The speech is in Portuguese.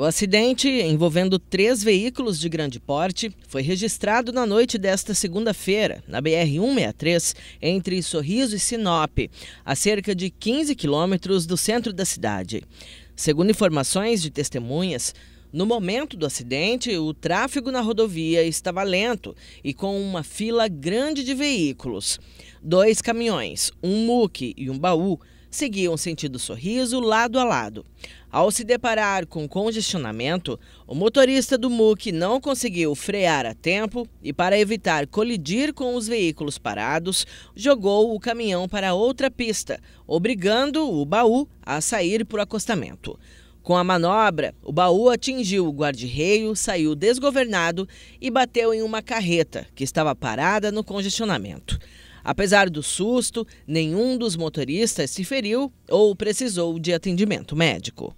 O acidente, envolvendo três veículos de grande porte, foi registrado na noite desta segunda-feira, na BR-163, entre Sorriso e Sinop, a cerca de 15 quilômetros do centro da cidade. Segundo informações de testemunhas, no momento do acidente, o tráfego na rodovia estava lento e com uma fila grande de veículos. Dois caminhões, um muque e um baú seguiam sentido sorriso lado a lado. Ao se deparar com congestionamento, o motorista do MUC não conseguiu frear a tempo e, para evitar colidir com os veículos parados, jogou o caminhão para outra pista, obrigando o baú a sair para o acostamento. Com a manobra, o baú atingiu o guarda-reio, saiu desgovernado e bateu em uma carreta que estava parada no congestionamento. Apesar do susto, nenhum dos motoristas se feriu ou precisou de atendimento médico.